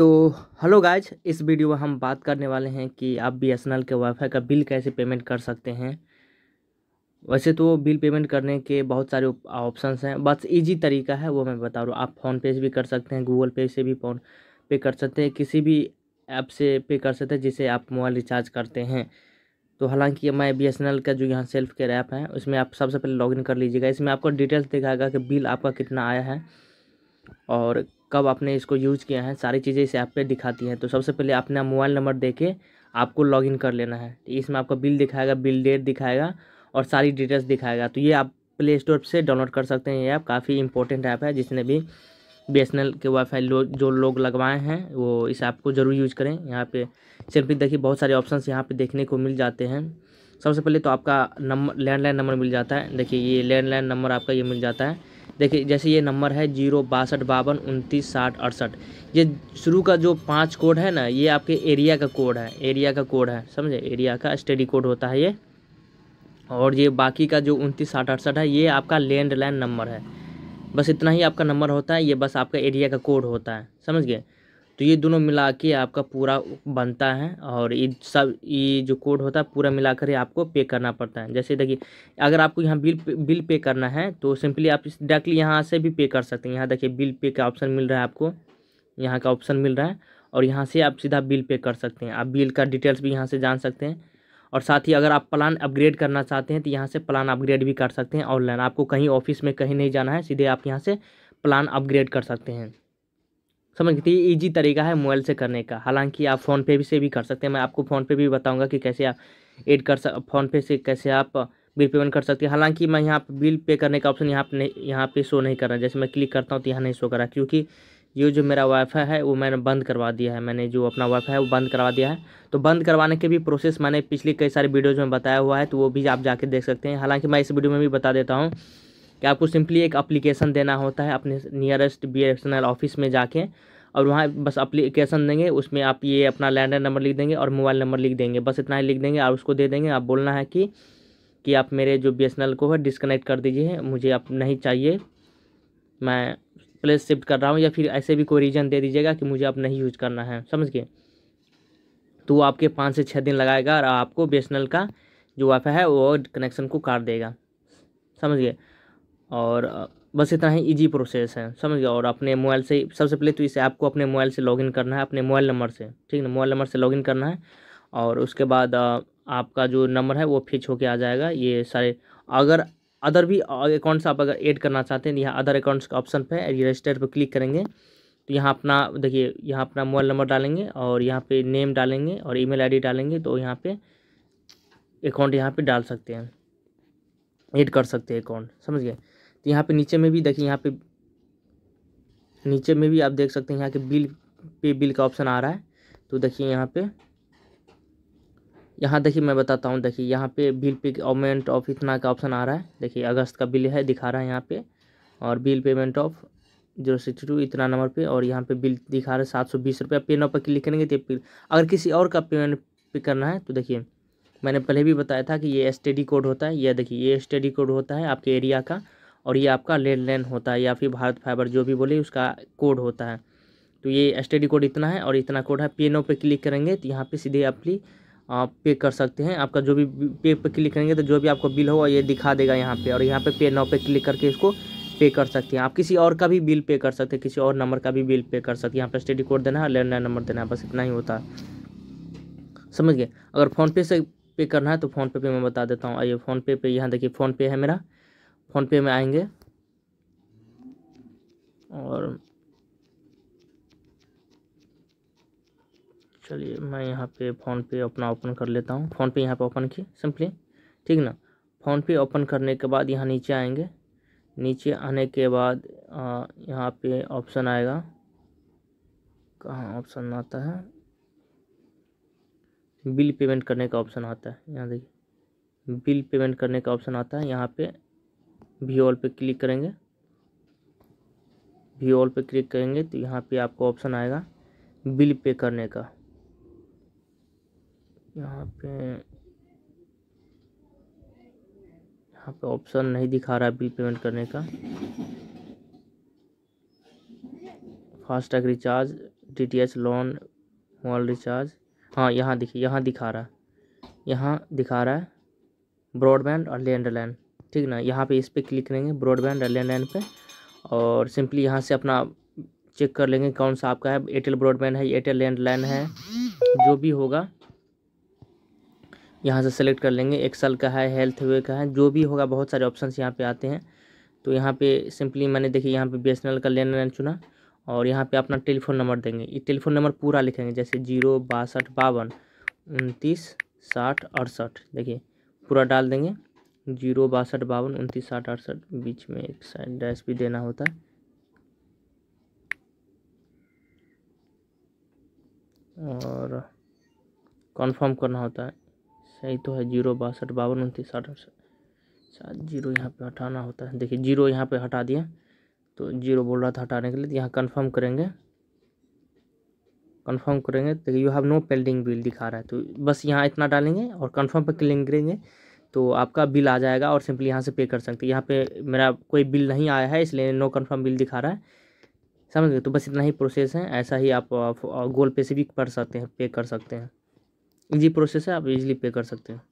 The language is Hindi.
तो हेलो गाइज इस वीडियो में हम बात करने वाले हैं कि आप बी एस एन एल के वाईफाई का बिल कैसे पेमेंट कर सकते हैं वैसे तो बिल पेमेंट करने के बहुत सारे ऑप्शन हैं बस इजी तरीका है वो मैं बता रहा हूँ आप फ़ोनपे से भी कर सकते हैं गूगल पे से भी फ़ोन पे कर सकते हैं किसी भी ऐप से पे कर सकते हैं जिसे आप मोबाइल रिचार्ज करते हैं तो हालांकि मैं बी एस एन एल का जो यहाँ सेल्फ केयर ऐप है उसमें आप सबसे पहले लॉगिन कर लीजिएगा इसमें आपको डिटेल्स दिखाएगा कि बिल आपका कितना आया है और कब आपने इसको यूज़ किया है सारी चीज़ें इस ऐप पे दिखाती हैं तो सबसे पहले अपना मोबाइल नंबर दे के आपको लॉगिन कर लेना है इसमें आपका बिल दिखाएगा बिल डेट दिखाएगा और सारी डिटेल्स दिखाएगा तो ये आप प्ले स्टोर से डाउनलोड कर सकते हैं ये ऐप काफ़ी इंपॉर्टेंट ऐप है जिसने भी बी एस के वाईफाई लो, जो लोग लगवाए हैं वो इस ऐप को ज़रूर यूज करें यहाँ पे सिर्फ देखिए बहुत सारे ऑप्शंस यहाँ पे देखने को मिल जाते हैं सबसे पहले तो आपका नंबर लैंडलाइन नंबर मिल जाता है देखिए ये लैंडलाइन नंबर आपका ये मिल जाता है देखिए जैसे ये नंबर है जीरो बासठ बावन उनतीस साठ अड़सठ ये शुरू का जो पाँच कोड है ना ये आपके एरिया का कोड है एरिया का कोड है समझे एरिया का स्टडी कोड होता है ये और ये बाकी का जो उनतीस साठ अड़सठ है ये आपका लैंडलाइन नंबर है बस इतना ही आपका नंबर होता है ये बस आपका एरिया का कोड होता है समझ गए तो ये दोनों मिला के आपका पूरा बनता है और ये सब ये जो कोड होता है पूरा मिलाकर आपको पे करना पड़ता है जैसे देखिए अगर आपको यहाँ बिल बिल पे करना है तो सिंपली आप डायरेक्टली यहाँ से भी पे कर सकते हैं यहाँ देखिए बिल पे का ऑप्शन मिल रहा है आपको यहाँ का ऑप्शन मिल रहा है और यहाँ से आप सीधा बिल पे कर सकते हैं आप बिल का डिटेल्स भी यहाँ से जान सकते हैं और साथ ही अगर आप प्लान अपग्रेड करना चाहते हैं तो यहाँ से प्लान अपग्रेड भी कर सकते हैं ऑनलाइन आपको कहीं ऑफिस में कहीं नहीं जाना है सीधे आप यहाँ से प्लान अपग्रेड कर सकते हैं समझ गए तो ये ईजी तरीका है मोबाइल से करने का हालांकि आप फ़ोन पे भी से भी कर सकते हैं मैं आपको फ़ोन पे भी बताऊंगा कि कैसे आप एड कर सक फ़ोनपे से कैसे आप बिल पेमेंट कर सकते हैं हालांकि मैं यहाँ पर बिल पे करने का ऑप्शन यहाँ पर नहीं यहाँ पर शो नहीं कर रहा जैसे मैं क्लिक करता हूँ तो यहाँ नहीं शो कर रहा क्योंकि ये जो मेरा वाईफाई है वो मैंने बंद करवा दिया है मैंने जो अपना वाईफाई है वो बंद करवा दिया है तो बंद करवाने के भी प्रोसेस मैंने पिछले कई सारे वीडियोज़ में बताया हुआ है तो वो भी आप जाके देख सकते हैं हालांकि मैं इस वीडियो में भी बता देता हूँ कि आपको सिंपली एक अप्लीकेशन देना होता है अपने नियरेस्ट बी ऑफिस में जाके और वहाँ बस अप्लीकेशन देंगे उसमें आप ये अपना लैंडलाइन नंबर लिख देंगे और मोबाइल नंबर लिख देंगे बस इतना ही लिख देंगे और उसको दे देंगे आप बोलना है कि कि आप मेरे जो बी को है डिसकनेक्ट कर दीजिए मुझे आप नहीं चाहिए मैं प्लेस शिफ्ट कर रहा हूँ या फिर ऐसे भी कोई रीज़न दे दीजिएगा कि मुझे आप नहीं यूज करना है समझ गए तो वो आपके पाँच से छः दिन लगाएगा और आपको बी का जो वाईफाई है वो कनेक्शन को काट देगा समझ गए और बस इतना ही इजी प्रोसेस है समझ गया और अपने मोबाइल से सबसे पहले तो इस ऐप को अपने मोबाइल से लॉगिन करना है अपने मोबाइल नंबर से ठीक ना मोबाइल नंबर से लॉगिन करना है और उसके बाद आपका जो नंबर है वो फिच होके आ जाएगा ये सारे अगर अदर भी अकाउंट्स आप अगर ऐड करना चाहते हैं तो यहाँ अदर अकाउंट्स का ऑप्शन पे रजिस्टर पर क्लिक करेंगे तो यहाँ अपना देखिए यहाँ अपना मोबाइल नंबर डालेंगे और यहाँ पर नेम डालेंगे और ई मेल डालेंगे तो यहाँ पर अकाउंट यहाँ पर डाल सकते हैं एड कर सकते हैं अकाउंट समझ गए तो यहाँ पे नीचे में भी देखिए यहाँ पे नीचे में भी आप देख सकते हैं यहाँ के बिल पे बिल का ऑप्शन आ रहा है तो देखिए यहाँ पे यहाँ देखिए मैं बताता हूँ देखिए यहाँ पे बिल पे अमेंट ऑफ इतना का ऑप्शन आ रहा है देखिए अगस्त का बिल है दिखा रहा है यहाँ पे और bill payment of zero sixty two इतना नंबर पे और यहाँ पे बिल दिखा रहा है सात सौ बीस रुपया पे नाव पर क्लिक करेंगे तो अगर किसी और का पेमेंट पे करना है तो देखिए मैंने पहले भी बताया था कि ये एस कोड होता है यह देखिए ये एस कोड होता है आपके एरिया का और ये आपका लेन लाइन होता है या फिर भारत फाइबर जो भी बोले उसका कोड होता है तो ये स्टडी कोड इतना है और इतना कोड है पे नो पे क्लिक करेंगे तो यहाँ पे सीधे अपनी आप पे कर सकते हैं आपका जो भी पे पे क्लिक करेंगे तो जो भी आपको बिल होगा ये दिखा देगा यहाँ पे और यहाँ पे पे नो पे क्लिक करके इसको पे कर सकते हैं आप किसी और का भी बिल पे कर सकते हैं किसी और नंबर का भी बिल पे कर सकते हैं यहाँ पर स्टडी कोड देना है लैंडलाइन नंबर देना है बस इतना ही होता है समझ गए अगर फ़ोनपे से पे करना है तो फ़ोनपे पर मैं बता देता हूँ आइए फ़ोनपे पर यहाँ देखिए फ़ोनपे है मेरा फ़ोनपे में आएंगे और चलिए मैं यहाँ पे फ़ोनपे अपना ओपन कर लेता हूँ फ़ोनपे यहाँ पे ओपन की सिंपली ठीक ना फ़ोनपे ओपन करने के बाद यहाँ नीचे आएंगे नीचे आने के बाद यहाँ पे ऑप्शन आएगा कहाँ ऑप्शन आता है बिल पेमेंट करने का ऑप्शन आता है यहाँ देखिए बिल पेमेंट करने का ऑप्शन आता है यहाँ पे व्यू ऑल पे क्लिक करेंगे व्यू ऑल पे क्लिक करेंगे तो यहाँ पे आपको ऑप्शन आएगा बिल पे करने का यहाँ पे यहाँ पे ऑप्शन नहीं दिखा रहा है बिल पेमेंट करने का FASTag recharge DTH loan mobile recharge हाँ यहाँ दिख यहाँ दिखा रहा है यहाँ दिखा रहा है ब्रॉडबैंड और लैंडलाइन ठीक ना यहाँ पे इस पर क्लिक करेंगे ब्रॉडबैंड लैंडलाइन पे और सिंपली यहाँ से अपना चेक कर लेंगे कौन सा आपका है एयरटेल ब्रॉडबैंड है एयरटेल लैंडलाइन है जो भी होगा यहाँ से सेलेक्ट कर लेंगे एक्सल का है हेल्थ वे का है जो भी होगा बहुत सारे ऑप्शन यहाँ पर आते हैं तो यहाँ पर सिंपली मैंने देखिए यहाँ पर बी का लाइन चुना और यहाँ पे अपना टेलीफोन नंबर देंगे ये टेलीफोन नंबर पूरा लिखेंगे जैसे जीरो बासठ बावन उनतीस साठ अड़सठ देखिए पूरा डाल देंगे जीरो बासठ बावन उनतीस साठ अड़सठ बीच में एक साइड डैश भी देना होता है और कंफर्म करना होता है सही तो है जीरो बासठ बावन उनतीस साठ अड़सठ सात जीरो यहाँ पे हटाना होता है देखिए जीरो यहाँ पे हटा दिया तो जीरो बोल रहा था हटाने के लिए तो यहाँ कन्फर्म करेंगे कन्फर्म करेंगे तो you have no pending bill दिखा रहा है तो बस यहाँ इतना डालेंगे और कन्फर्म पर क्लिक करेंगे तो आपका बिल आ जाएगा और सिंपली यहाँ से पे कर सकते हैं यहाँ पे मेरा कोई बिल नहीं आया है इसलिए नो कंफर्म बिल दिखा रहा है समझ गए तो बस इतना ही प्रोसेस है ऐसा ही आप गूगल पे से भी कर सकते हैं पे कर सकते हैं इजी प्रोसेस है आप इजीली पे कर सकते हैं